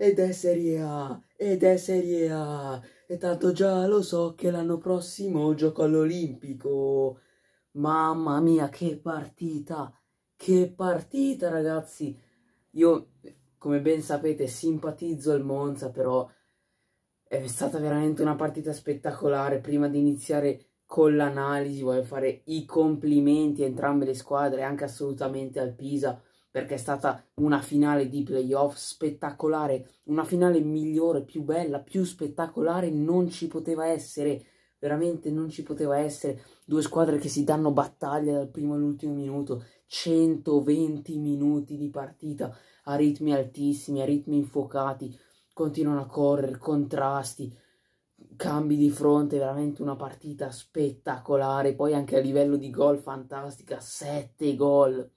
ed è Serie A, ed è Serie A, e tanto già lo so che l'anno prossimo gioco all'Olimpico. Mamma mia, che partita, che partita ragazzi. Io, come ben sapete, simpatizzo il Monza, però è stata veramente una partita spettacolare. Prima di iniziare con l'analisi voglio fare i complimenti a entrambe le squadre, anche assolutamente al Pisa perché è stata una finale di playoff spettacolare, una finale migliore, più bella, più spettacolare non ci poteva essere, veramente non ci poteva essere. Due squadre che si danno battaglia dal primo all'ultimo minuto, 120 minuti di partita a ritmi altissimi, a ritmi infuocati, continuano a correre, contrasti, cambi di fronte, veramente una partita spettacolare, poi anche a livello di gol fantastica, 7 gol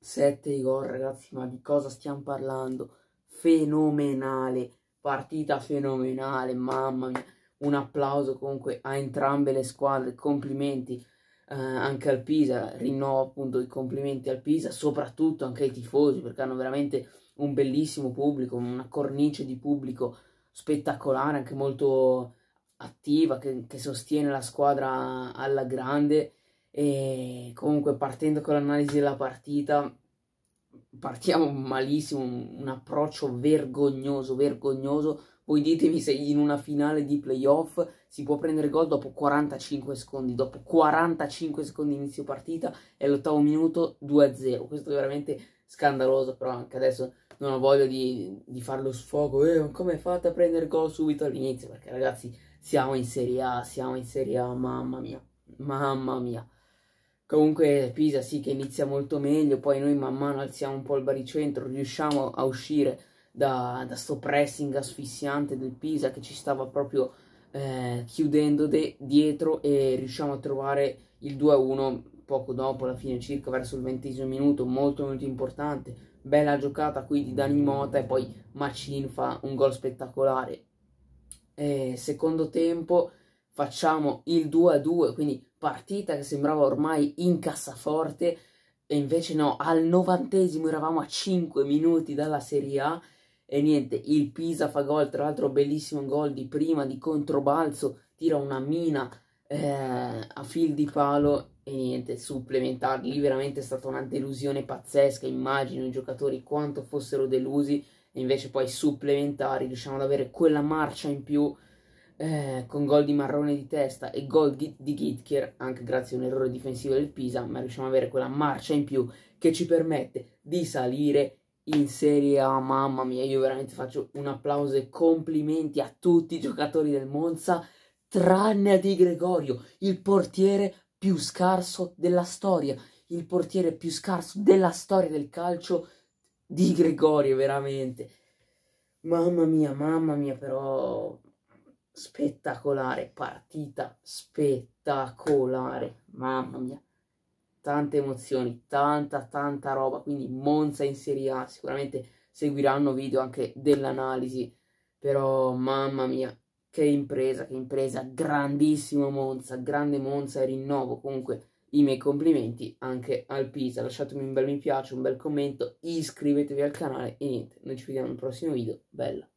7 gol ragazzi ma di cosa stiamo parlando fenomenale partita fenomenale mamma mia un applauso comunque a entrambe le squadre complimenti eh, anche al Pisa rinnovo appunto i complimenti al Pisa soprattutto anche ai tifosi perché hanno veramente un bellissimo pubblico una cornice di pubblico spettacolare anche molto attiva che, che sostiene la squadra alla grande e comunque partendo con l'analisi della partita, partiamo malissimo, un, approccio vergognoso, vergognoso. Voi ditemi se in una finale di playoff si può prendere gol dopo 45 secondi, dopo 45 secondi inizio partita e l'ottavo minuto 2-0. Questo è veramente scandaloso, però anche adesso non ho voglia di, di farlo sfogo. Eh, come fate a prendere gol subito all'inizio? Perché ragazzi siamo in Serie A, siamo in Serie A, mamma mia, mamma mia. Comunque Pisa sì che inizia molto meglio, poi noi man mano alziamo un po' il baricentro, riusciamo a uscire da, da sto pressing asfissiante del Pisa che ci stava proprio eh, chiudendo dietro e riusciamo a trovare il 2-1 poco dopo la fine circa verso il ventesimo minuto, molto molto importante, bella giocata qui di Dani Mota e poi Machin fa un gol spettacolare. Eh, secondo tempo facciamo il 2-2, quindi partita che sembrava ormai in cassaforte e invece no, al novantesimo eravamo a 5 minuti dalla Serie A e niente, il Pisa fa gol, tra l'altro bellissimo gol di prima, di controbalzo, tira una mina eh, a fil di palo e niente, supplementari, lì veramente è stata una delusione pazzesca, immagino i giocatori quanto fossero delusi e invece poi supplementari riusciamo ad avere quella marcia in più eh, con gol di Marrone di testa e gol di, di anche grazie a un errore difensivo del Pisa, ma riusciamo ad avere quella marcia in più che ci permette di salire in Serie A, mamma mia, io veramente faccio un applauso e complimenti a tutti i giocatori del Monza, tranne a Di Gregorio, il portiere più scarso della storia, il portiere più scarso della storia del calcio, Di Gregorio, veramente. Mamma mia, mamma mia, però spettacolare, partita spettacolare, mamma mia, tante emozioni, tanta tanta roba, quindi Monza in Serie A, sicuramente seguiranno video anche dell'analisi, però mamma mia, che impresa, che impresa, grandissimo Monza, grande Monza e rinnovo comunque i miei complimenti anche al Pisa, lasciatemi un bel mi piace, un bel commento, iscrivetevi al canale e niente, noi ci vediamo nel prossimo video, bella!